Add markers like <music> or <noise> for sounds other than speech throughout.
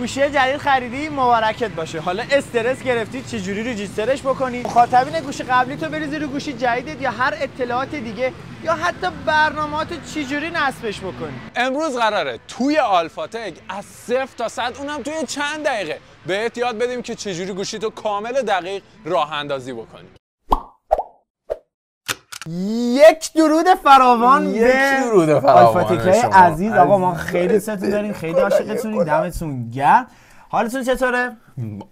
گوشی جدید خریدی مبارکت باشه حالا استرس گرفتی چجوری رجیسترش بکنی مخاطبین گوشی قبلی تو بریزی رو گوشی جدیدت یا هر اطلاعات دیگه یا حتی برنامه‌ها تو چجوری نصبش بکنی امروز قراره توی آلفاتک از صفر تا صد اونم توی چند دقیقه بهت یاد بدیم که چجوری گوشی تو کامل دقیق راه اندازی بکنی یک درود فراوان یک درود فراوان عزیز آقا ما خیلی ستون داریم خیلی عاشقتونیم <laughs> دمتون گرم حالتون چطوره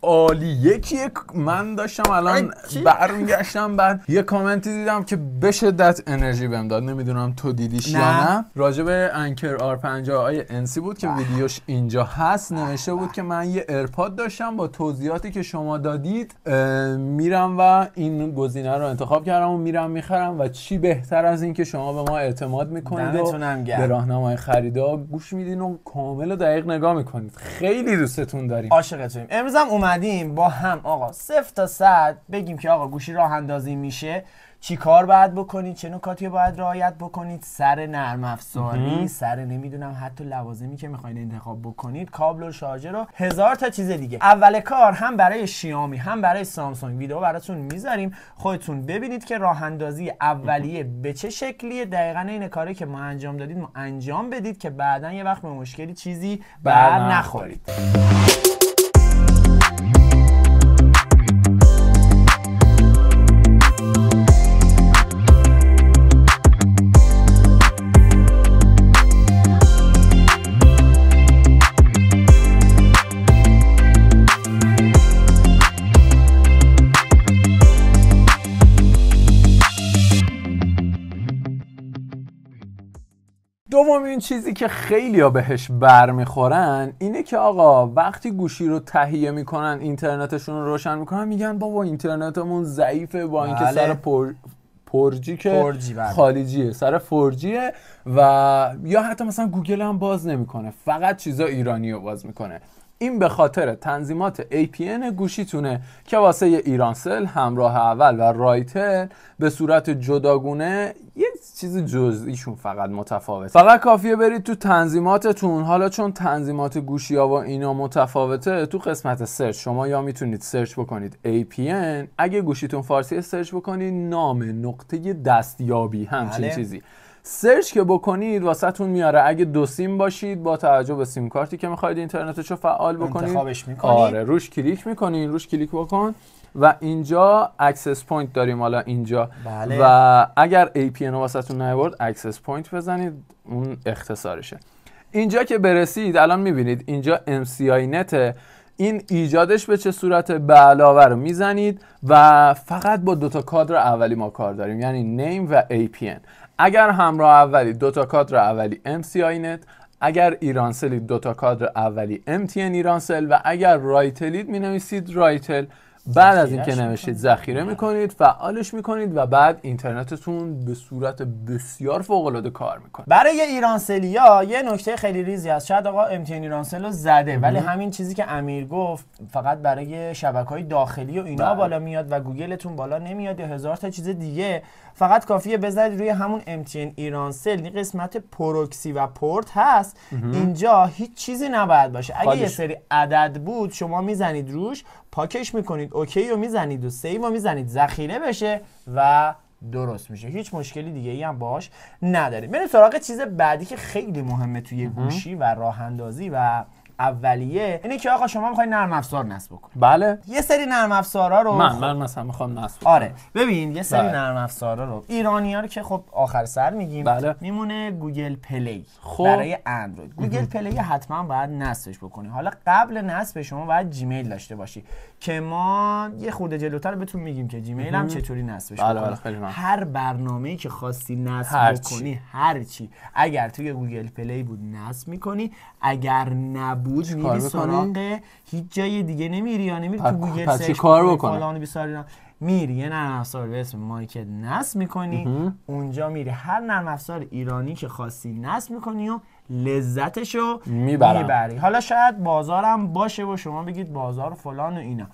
عالی یکی من داشتم الان برمیگشتم بعد یه کامنتی دیدم که به شدت انرژی بهم داد نمیدونم تو دیدیش نه. یا نه راجب انکر آر 50 آی انسی بود که ویدیوش اینجا هست نوشته بود که من یه ارپاد داشتم با توضیحاتی که شما دادید میرم و این گزینه رو انتخاب کردم و میرم میخرم و چی بهتر از این که شما به ما اعتماد میکنید و به راهنمای خریدا گوش میدین و کامل و دقیق نگاه میکنید خیلی دوستتون داریم عاشقتونیم هم اومدیم با هم آقا صفر تا صد بگیم که آقا گوشی راه اندازی میشه چی کار باید بکنید چه نکاتی باید رعایت بکنید سر نرم افزاری سر نمیدونم حتی لوازمی که میخواین انتخاب بکنید کابل و شارژر و هزار تا چیز دیگه اول کار هم برای شیامی هم برای سامسونگ ویدیو براتون میذاریم خودتون ببینید که راه اندازی اولیه به چه شکلیه دقیقا این کاری که ما انجام دادید ما انجام بدید که بعدا یه وقت به مشکلی چیزی بر نخورید این چیزی که خیلی ها بهش میخورن، اینه که آقا وقتی گوشی رو تهیه میکنن اینترنتشون رو روشن میکنن میگن بابا اینترنتمون ضعیفه با اینکه بله. سر پر... پرجی که پرجی بله. سر فرجیه و یا حتی مثلا گوگل هم باز نمیکنه فقط چیزا ایرانی رو باز میکنه این به خاطر تنظیمات APN گوشیتونه که واسه ایرانسل همراه اول و رایتل به صورت جداگونه چیز جزئیشون فقط متفاوته فقط کافیه برید تو تنظیماتتون حالا چون تنظیمات گوشی ها و اینا متفاوته تو قسمت سرچ شما یا میتونید سرچ بکنید APN اگه گوشیتون فارسی سرچ بکنید نام نقطه دستیابی همچین بله. چیزی سرچ که بکنید واسهتون میاره اگه دو سیم باشید با توجه به سیم کارتی که میخواید اینترنتش رو فعال بکنید انتخابش میکنید آره روش کلیک میکنین روش کلیک بکن و اینجا اکسس پوینت داریم حالا اینجا بله. و اگر پی ان واسهتون نیورد اکسس پوینت بزنید اون اختصارشه اینجا که برسید الان میبینید اینجا آی نته این ایجادش به چه صورت به علاوه رو میزنید و فقط با دوتا کادر اولی ما کار داریم یعنی نیم و ان اگر همراه اولی دوتا کادر اولی نت اگر ایرانسلید دوتا کادر اولی MTN ایرانسل و اگر رایتلید می نویسید رایتل بعد از اینکه نوشید ذخیره میکنید فعالش میکنید و بعد اینترنتتون به صورت بسیار فوق العاده کار میکنه برای ایرانسلیا یه نکته خیلی ریزی هست شاید آقا امتن ایرانسل رو زده ولی همین چیزی که امیر گفت فقط برای شبکه های داخلی و اینا بله. بالا میاد و گوگلتون بالا نمیاد یا هزار تا چیز دیگه فقط کافیه بزنید روی همون امتیان ایرانسل این قسمت پروکسی و پورت هست اینجا هیچ چیزی نباید باشه اگه یه سری عدد بود شما میزنید روش پاکش میکنید اوکی رو میزنید و سیو رو میزنید ذخیره بشه و درست میشه هیچ مشکلی دیگه ای هم باش نداریم بریم سراغ چیز بعدی که خیلی مهمه توی گوشی و راه اندازی و اولیه اینه که آقا شما میخوای نرم افزار نصب کنی بله یه سری نرم افزارا رو من خب- مثلا میخوام نصب آره ببین یه سری بله. نرم افزارا رو ها رو که خب آخر سر میگیم بله. میمونه گوگل پلی خب. برای اندروید گوگل پلی حتما باید نصبش بکنی حالا قبل نصب شما باید جیمیل داشته باشی که ما یه خورده جلوتر بهتون میگیم که جیمیل هم چطوری نصبش بله بله خیلی هر برنامه‌ای که خواستی نصب کنی هر چی اگر توی گوگل پلی بود نصب میکنی اگر نبود میری سراغ هیچ جای دیگه نمیری یا نمیری تو گوگل سرچ کار بکنه میری یه نرم افزار به اسم مایکت نصب میکنی اونجا میری هر نرم افزار ایرانی که خواستی نصب میکنی و لذتشو میبری حالا شاید بازارم باشه و شما بگید بازار فلان و اینا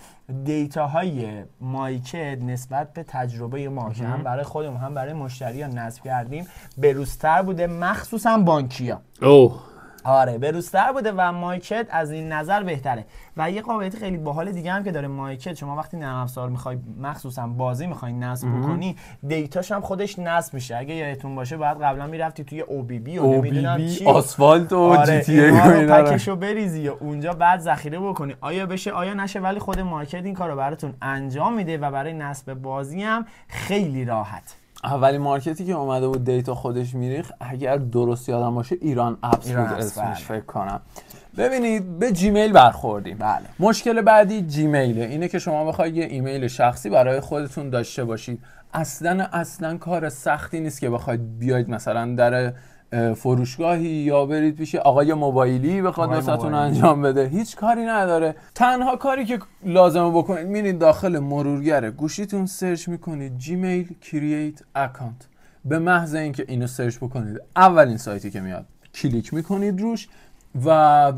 دیتا های مایکت نسبت به تجربه ما که هم برای خودمون هم برای مشتری ها نصب کردیم بروزتر بوده مخصوصا بانکیا. اوه آره بروستر بوده و مایکت از این نظر بهتره و یه قابلیت خیلی باحال دیگه هم که داره مایکت شما وقتی نرم افزار میخوای مخصوصا بازی میخوای نصب بکنی دیتاش هم خودش نصب میشه اگه یادتون باشه بعد قبلا میرفتی توی او بی بی و چی آسفالت و جی تی ای پکشو بریزی و اونجا بعد ذخیره بکنی آیا بشه آیا نشه ولی خود مایکت این کارو براتون انجام میده و برای نصب بازی هم خیلی راحت اولی مارکتی که اومده بود دیتا خودش میریخ اگر درست یادم باشه ایران اپس بود اسمش بله. فکر کنم ببینید به جیمیل برخوردیم بله. مشکل بعدی جیمیله اینه که شما بخواید یه ایمیل شخصی برای خودتون داشته باشید اصلا اصلا کار سختی نیست که بخواید بیاید مثلا در فروشگاهی یا برید پیش آقای موبایلی بخواد واسهتون انجام بده هیچ کاری نداره تنها کاری که لازمه بکنید میرین داخل مرورگر گوشیتون سرچ میکنید جیمیل کرییت اکانت به محض اینکه اینو سرچ بکنید اولین سایتی که میاد کلیک میکنید روش و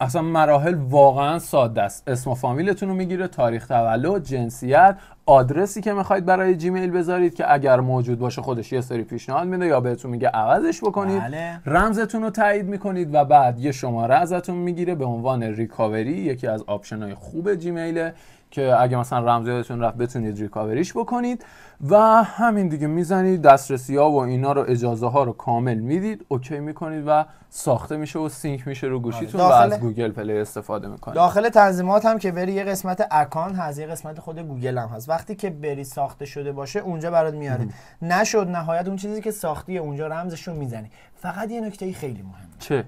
اصلا مراحل واقعا ساده است اسم و فامیلتون رو میگیره تاریخ تولد جنسیت آدرسی که میخواید برای جیمیل بذارید که اگر موجود باشه خودش یه سری پیشنهاد میده یا بهتون میگه عوضش بکنید بله. رمزتون رو تایید میکنید و بعد یه شماره ازتون میگیره به عنوان ریکاوری یکی از آپشنهای خوب جیمیله که اگه مثلا رمز یادتون رفت بتونید ریکاوریش بکنید و همین دیگه میزنید دسترسی ها و اینا رو اجازه ها رو کامل میدید اوکی میکنید و ساخته میشه و سینک میشه رو گوشیتون داخل... و از گوگل پلی استفاده میکنید داخل تنظیمات هم که بری یه قسمت اکان هست یه قسمت خود گوگل هم هست وقتی که بری ساخته شده باشه اونجا برات میاره نشد نهایت اون چیزی که ساختی اونجا رمزش رو میزنی فقط یه نکته خیلی مهمه چه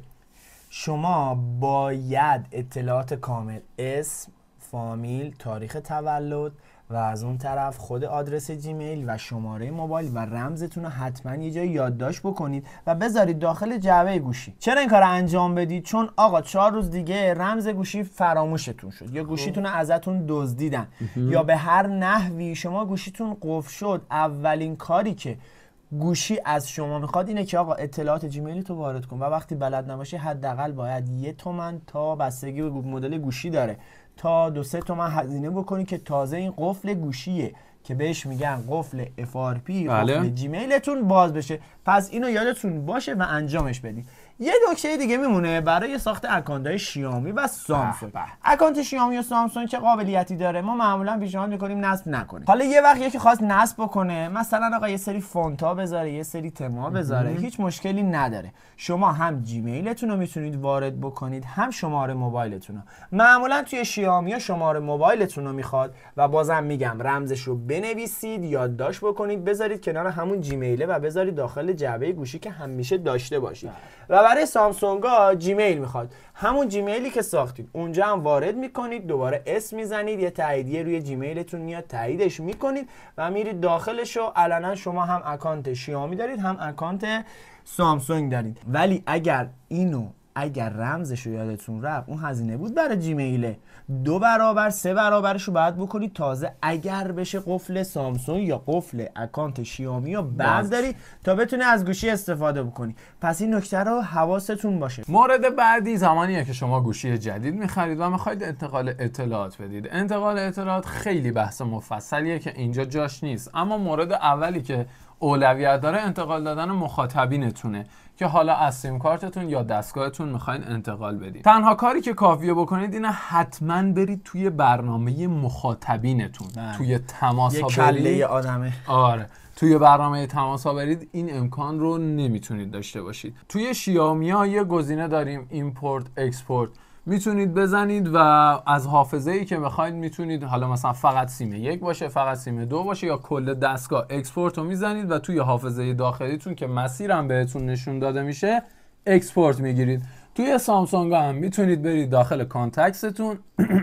شما باید اطلاعات کامل اسم فامیل تاریخ تولد و از اون طرف خود آدرس جیمیل و شماره موبایل و رمزتون رو حتما یه جای یادداشت بکنید و بذارید داخل جعبه گوشی چرا این کار انجام بدید چون آقا چهار روز دیگه رمز گوشی فراموشتون شد یا خب. گوشیتون رو ازتون دزدیدن یا به هر نحوی شما گوشیتون قفل شد اولین کاری که گوشی از شما میخواد اینه که آقا اطلاعات جیمیلی تو وارد کن و وقتی بلد نباشی حداقل باید یه تومن تا بستگی به مدل گوشی داره تا دو سه تومن هزینه بکنی که تازه این قفل گوشیه که بهش میگن قفل FRP بله. قفل جیمیلتون باز بشه پس اینو یادتون باشه و انجامش بدید یه نکته دیگه میمونه برای ساخت های شیامی و سامسونگ اکانت شیامی و سامسونگ چه قابلیتی داره ما معمولا پیشنهاد میکنیم نصب نکنیم حالا یه وقت یکی خواست نصب بکنه مثلا آقا یه سری فونتا بذاره یه سری تما بذاره هیچ مشکلی نداره شما هم جیمیلتون رو میتونید وارد بکنید هم شماره موبایلتون رو معمولا توی شیامی شماره موبایلتون رو میخواد و بازم میگم رمزش رو بنویسید یادداشت بکنید بذارید کنار همون جیمیله و بذارید داخل جعبه گوشی که همیشه داشته باشید بله. برای سامسونگا جیمیل میخواد همون جیمیلی که ساختید اونجا هم وارد میکنید دوباره اسم میزنید یه تاییدیه روی جیمیلتون میاد تاییدش میکنید و میرید داخلش و علنا شما هم اکانت شیامی دارید هم اکانت سامسونگ دارید ولی اگر اینو اگر رمزش رو یادتون رفت اون هزینه بود برای جیمیله دو برابر سه برابرش رو باید بکنید تازه اگر بشه قفل سامسونگ یا قفل اکانت شیامی رو دارید تا بتونه از گوشی استفاده بکنی پس این نکته رو حواستون باشه مورد بعدی زمانیه که شما گوشی جدید میخرید و میخواید انتقال اطلاعات بدید انتقال اطلاعات خیلی بحث مفصلیه که اینجا جاش نیست اما مورد اولی که اولویت داره انتقال دادن مخاطبینتونه که حالا از سیم کارتتون یا دستگاهتون میخواین انتقال بدید تنها کاری که کافیه بکنید اینه حتما برید توی برنامه مخاطبینتون بله. توی تماس ها کله آدمه آره توی برنامه تماس ها برید این امکان رو نمیتونید داشته باشید توی شیامی ها یه گزینه داریم ایمپورت اکسپورت میتونید بزنید و از حافظه ای که بخواید میتونید حالا مثلا فقط سیم یک باشه فقط سیم دو باشه یا کل دستگاه اکسپورت رو میزنید و توی حافظه داخلیتون که مسیرم بهتون نشون داده میشه اکسپورت میگیرید توی سامسونگ هم میتونید برید داخل کانتکستون <clears throat>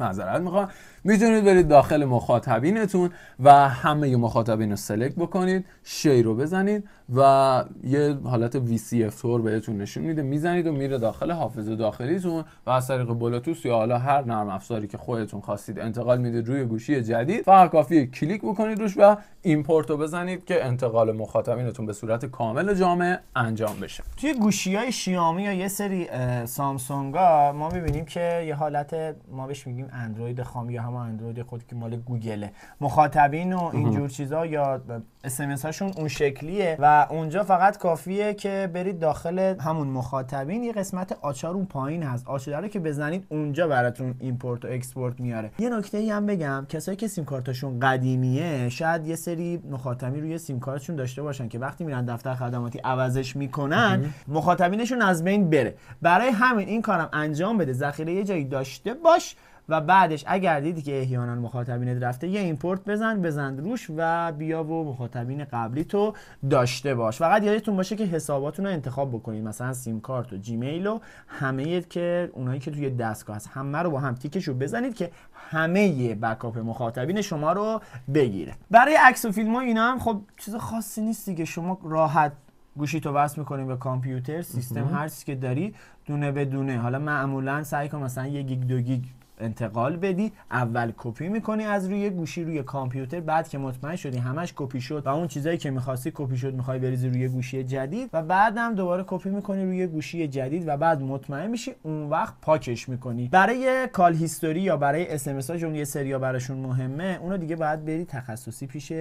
معذرت میخوام میتونید برید داخل مخاطبینتون و همه مخاطبین رو سلکت بکنید شی رو بزنید و یه حالت VCF بهتون نشون میده میزنید و میره داخل حافظه داخلیتون و از طریق بلوتوس یا حالا هر نرم افزاری که خودتون خواستید انتقال میده روی گوشی جدید فقط کافیه کلیک بکنید روش و ایمپورت رو بزنید که انتقال مخاطبینتون به صورت کامل جامعه انجام بشه توی گوشی های شیامی یا یه سری سامسونگا ما ببینیم که یه حالت ما بهش میگیم اندروید خام یا همه اندروید خود که مال گوگله مخاطبین و اینجور چیزا یا اسمس هاشون اون شکلیه و اونجا فقط کافیه که برید داخل همون مخاطبین یه قسمت آچار اون پایین هست آچار رو که بزنید اونجا براتون ایمپورت و اکسپورت میاره یه نکته ای هم بگم کسایی که سیم کارتشون قدیمیه شاید یه سری مخاطبین روی سیم کارتشون داشته باشن که وقتی میرن دفتر خدماتی عوضش میکنن مخاطبینشون از بین بره برای همین این کارم انجام بده ذخیره یه جایی داشته باش و بعدش اگر دیدی که احیانا مخاطبینت رفته یه ایمپورت بزن بزن روش و بیا و مخاطبین قبلی تو داشته باش فقط یادتون باشه که حساباتون رو انتخاب بکنید مثلا سیم کارت و جیمیل و همه که اونایی که توی دستگاه هست همه رو با هم تیکش رو بزنید که همه بکاپ مخاطبین شما رو بگیره برای عکس و فیلم اینا هم خب چیز خاصی نیست دیگه شما راحت گوشی تو وصل میکنی به کامپیوتر سیستم هر چیزی که داری دونه به دونه حالا معمولا سعی کن مثلا یه گیگ دو گیگ انتقال بدی اول کپی میکنی از روی گوشی روی کامپیوتر بعد که مطمئن شدی همش کپی شد و اون چیزایی که میخواستی کپی شد میخوای بریزی روی گوشی جدید و بعدم دوباره کپی میکنی روی گوشی جدید و بعد مطمئن میشی اون وقت پاکش میکنی برای کال هیستوری یا برای اس ام یه سریا براشون مهمه اونو دیگه باید بری تخصصی پیش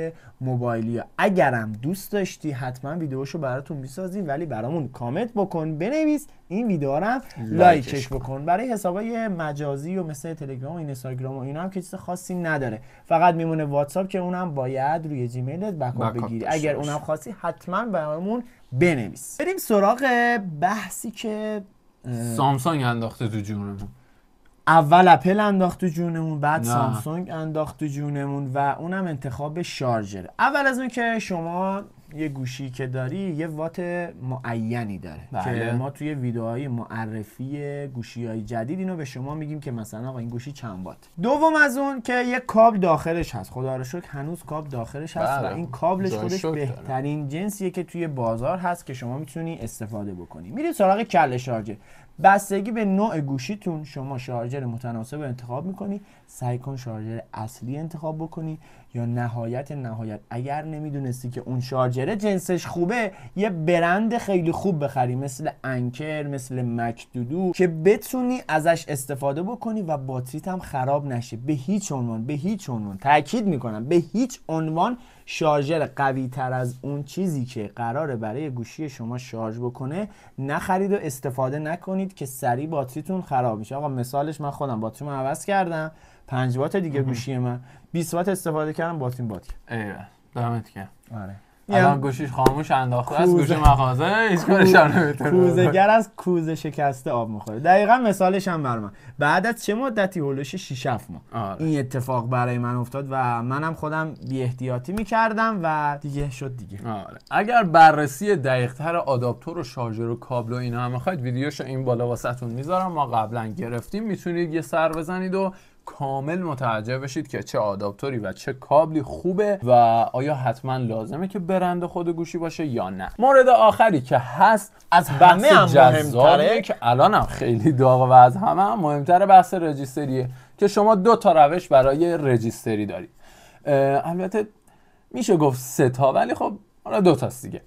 موبایلی اگرم دوست داشتی حتما ویدیوشو براتون میسازیم ولی برامون کامنت بکن بنویس این ویدیو لایکش بکن برای حسابای مجازی و مثل تلگرام و اینستاگرام و اینا هم که چیز خاصی نداره فقط میمونه واتساپ که اونم باید روی جیمیلت بکاپ بگیری اگر اونم خاصی حتما برامون بنویس بریم سراغ بحثی که سامسونگ انداخته تو جونمون اول اپل انداخت تو جونمون بعد سامسونگ انداخت تو جونمون و اونم انتخاب شارژر اول از اون که شما یه گوشی که داری یه وات معینی داره که بله. ما توی ویدیوهای معرفی گوشی های جدید اینو به شما میگیم که مثلا آقا این گوشی چند وات دوم از اون که یه کابل داخلش هست خدا رو شکر هنوز کابل داخلش هست و بله. این کابلش خودش بهترین جنسیه که توی بازار هست که شما میتونی استفاده بکنی میری سراغ کل شارژر بستگی به نوع گوشیتون شما شارژر متناسب انتخاب میکنی سعی کن شارژر اصلی انتخاب بکنی یا نهایت نهایت اگر نمیدونستی که اون شارژر جنسش خوبه یه برند خیلی خوب بخری مثل انکر مثل مکدودو که بتونی ازش استفاده بکنی و باتریت هم خراب نشه به هیچ عنوان به هیچ عنوان تاکید میکنم به هیچ عنوان شارژر قوی تر از اون چیزی که قراره برای گوشی شما شارژ بکنه نخرید و استفاده نکنید که سریع باتریتون خراب میشه آقا مثالش من خودم باتریمو عوض کردم 5 وات دیگه گوشی من 20 وات استفاده کردم باتریم بات ایوه دمت گرم آره الان گوشیش خاموش انداخته از گوش مغازه هیچ کارش نمیتونه گر از کوزه شکسته آب میخوره دقیقا مثالش هم بر من بعد از چه مدتی هلوش 6 7 ماه آره. این اتفاق برای من افتاد و منم خودم بی احتیاطی میکردم و دیگه شد دیگه آره. اگر بررسی دقیقتر آداپتور و شارژر و کابل و اینا همه میخواید ویدیوشو این بالا واسهتون میذارم ما قبلا گرفتیم میتونید یه سر بزنید و کامل متوجه بشید که چه آداپتوری و چه کابلی خوبه و آیا حتما لازمه که برند خود گوشی باشه یا نه مورد آخری که هست از بحث هم که الان هم خیلی داغ و از همه هم مهمتر بحث رجیستریه که شما دو تا روش برای رجیستری دارید البته میشه گفت سه تا ولی خب حالا دو تاست دیگه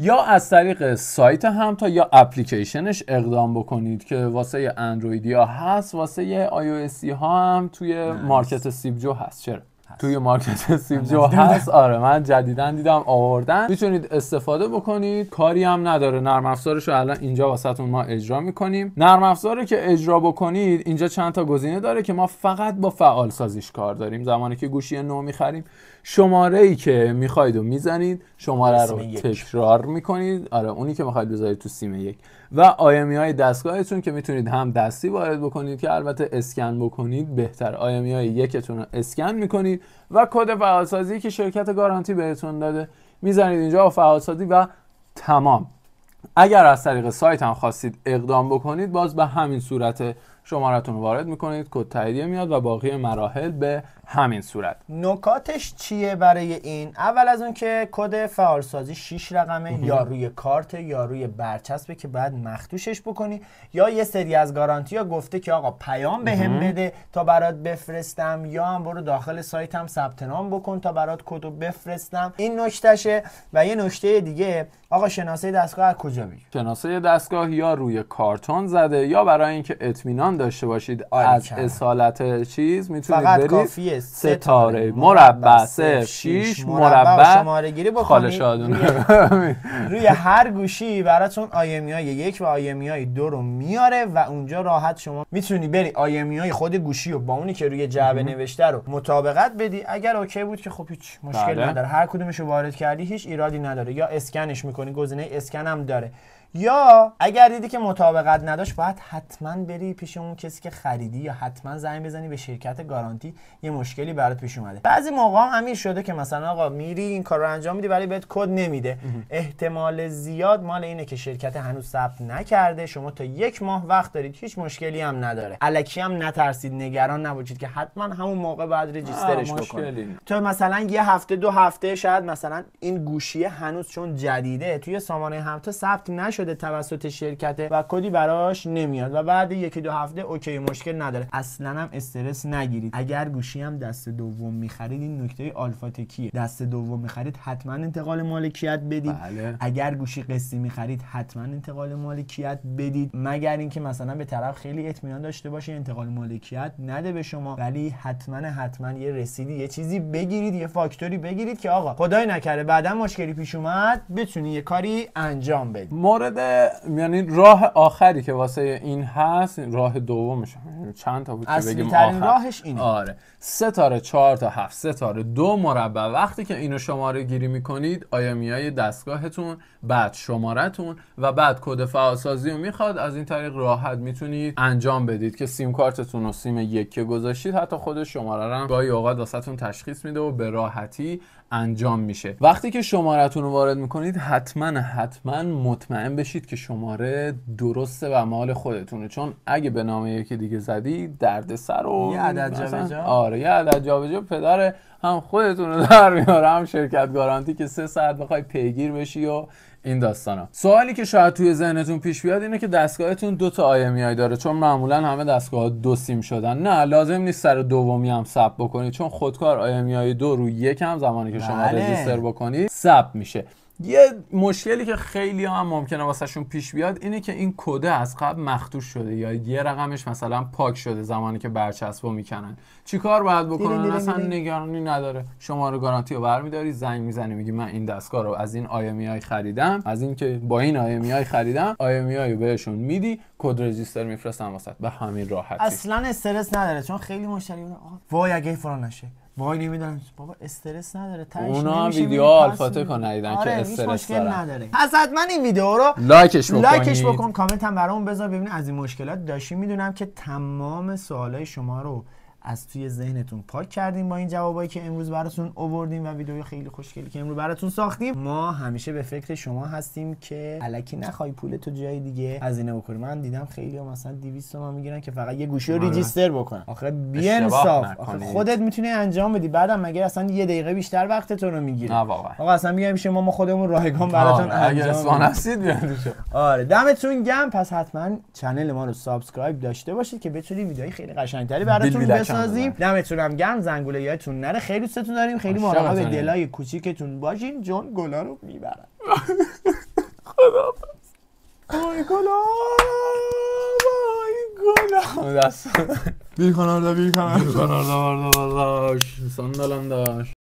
یا از طریق سایت هم تا یا اپلیکیشنش اقدام بکنید که واسه اندرویدیا ها هست واسه آی ها هم توی مارکت سیبجو هست چرا توی مارکت سیبجو هست آره من جدیدا دیدم آوردن میتونید استفاده بکنید کاری هم نداره نرم افزارش رو الان اینجا واسهتون ما اجرا میکنیم نرم افزار که اجرا بکنید اینجا چند تا گزینه داره که ما فقط با فعال سازیش کار داریم زمانی که گوشی نو میخریم شماره ای که میخواید و میزنید شماره رو تکرار میکنید آره اونی که میخواید بذارید تو سیم یک و آیمی های دستگاهتون که میتونید هم دستی وارد بکنید که البته اسکن بکنید بهتر آیمی های یکتون رو اسکن میکنید و کد فعالسازی که شرکت گارانتی بهتون داده میزنید اینجا و فعالسازی و تمام اگر از طریق سایت هم خواستید اقدام بکنید باز به همین صورت شمارتون رو وارد میکنید کد تاییدیه میاد و باقی مراحل به همین صورت نکاتش چیه برای این اول از اون که کد فعالسازی 6 رقمه یا روی کارت یا روی برچسبه که بعد مختوشش بکنی یا یه سری از گارانتی ها گفته که آقا پیام بهم به بده تا برات بفرستم یا هم برو داخل سایتم ثبت نام بکن تا برات کد رو بفرستم این نکتهشه و یه نکته دیگه آقا شناسه دستگاه از کجا میگه؟ شناسه دستگاه یا روی کارتون زده یا برای اینکه اطمینان داشته باشید آره، از اصالت چیز میتونید کافیه ستاره مربع صفر مربع شماره گیری روی, روی هر گوشی براتون آیمی های یک و آیمی های دو رو میاره و اونجا راحت شما میتونی بری آیمی های خود گوشی رو با اونی که روی جعبه نوشته رو مطابقت بدی اگر اوکی بود که خب هیچ مشکل بله. نداره هر کدومش رو وارد کردی هیچ ایرادی نداره یا اسکنش میکنی گزینه اسکن هم داره یا اگر دیدی که مطابقت نداشت باید حتما بری پیش اون کسی که خریدی یا حتما زنگ بزنی به شرکت گارانتی یه مشکلی برات پیش اومده بعضی موقع هم امیر شده که مثلا آقا میری این کار رو انجام میدی ولی بهت کد نمیده احتمال زیاد مال اینه که شرکت هنوز ثبت نکرده شما تا یک ماه وقت دارید هیچ مشکلی هم نداره الکی هم نترسید نگران نباشید که حتما همون موقع بعد رجیسترش بکنید تو مثلا یه هفته دو هفته شاید مثلا این گوشی هنوز چون جدیده توی سامانه ثبت شده توسط شرکته و کدی براش نمیاد و بعد یکی دو هفته اوکی مشکل نداره اصلا هم استرس نگیرید اگر گوشی هم دست دوم میخرید این نکته آلفا تکیه دست دوم میخرید حتما انتقال مالکیت بدید بله. اگر گوشی قسطی میخرید حتما انتقال مالکیت بدید مگر اینکه مثلا به طرف خیلی اطمینان داشته باشه انتقال مالکیت نده به شما ولی حتما حتما یه رسیدی یه چیزی بگیرید یه فاکتوری بگیرید که آقا خدای نکرده بعدا مشکلی پیش اومد بتونی یه کاری انجام بدی مورد مورد یعنی راه آخری که واسه این هست راه دومش یعنی چند تا بود که بگیم آخر راهش اینه آره ستاره چهار تا هفت ستاره دو مربع وقتی که اینو شماره گیری میکنید آیا میای دستگاهتون بعد شمارهتون و بعد کد فعالسازی رو میخواد از این طریق راحت میتونید انجام بدید که سیم کارتتون و سیم یک که گذاشتید حتی خود شماره رو هم گاهی اوقات واسهتون تشخیص میده و به راحتی انجام میشه وقتی که شمارهتون رو وارد میکنید حتما حتما مطمئن بشید که شماره درسته و مال خودتونه چون اگه به نام یکی دیگه زدی سر و یه عدد جا آره یه عدد جا پدر هم خودتون رو در میاره هم شرکت گارانتی که سه ساعت بخوای پیگیر بشی و این داستانا سوالی که شاید توی ذهنتون پیش بیاد اینه که دستگاهتون دو تا آی آی داره چون معمولا همه دستگاه دو سیم شدن نه لازم نیست سر دومی هم ثبت بکنید چون خودکار آی آی دو رو یک زمانی که شما بله. رجیستر بکنید ثبت میشه یه مشکلی که خیلی هم ممکنه واسهشون پیش بیاد اینه که این کده از قبل مختوش شده یا یه رقمش مثلا پاک شده زمانی که برچسب میکنن چیکار باید بکنن اصلا نگرانی نداره رو گارانتی رو برمیداری زنگ میزنی میگی من این دستگاه رو از این آیمی های خریدم از اینکه با این آیمی های خریدم آیمی های بهشون میدی کد رجیستر میفرستن واسه به همین راحتی اصلا استرس نداره چون خیلی مشتری وای اگه فلان نشه وای نمیدونم بابا استرس نداره تاش اونا ویدیو کن ندیدن آره، که استرس نداره پس حتما این ویدیو رو لایکش بکنید لایکش بکن کامنت هم برامون بذار ببینید از این مشکلات داشتیم میدونم که تمام سوالای شما رو از توی ذهنتون پاک کردیم با این جوابایی که امروز براتون اووردیم و ویدیو خیلی خوشگلی که امروز براتون ساختیم ما همیشه به فکر شما هستیم که الکی نخوای پول تو جای دیگه هزینه بکنی من دیدم خیلی مثلا 200 تومن میگیرن که فقط یه گوشی رو آره. ریجیستر بکنن آخه صاف آخه خودت میتونی انجام بدی بعدم مگه اصلا یه دقیقه بیشتر وقت تو رو میگیره آقا اصلا میگم شما ما خودمون رایگان براتون آره. انجام هستید آره دمتون گم پس حتما چنل ما رو سابسکرایب داشته باشید که بتونید ویدیوهای خیلی قشنگتری براتون بسازیم دمتونم گرم زنگوله یایتون نره خیلی دوستتون داریم خیلی مراقب به دلای کوچیکتون باشین جون گلا رو میبرن خدا وای گلا وای گلا بیر کنار دا بیر کنار بیر بیل کنار دا برداش سندلم داشت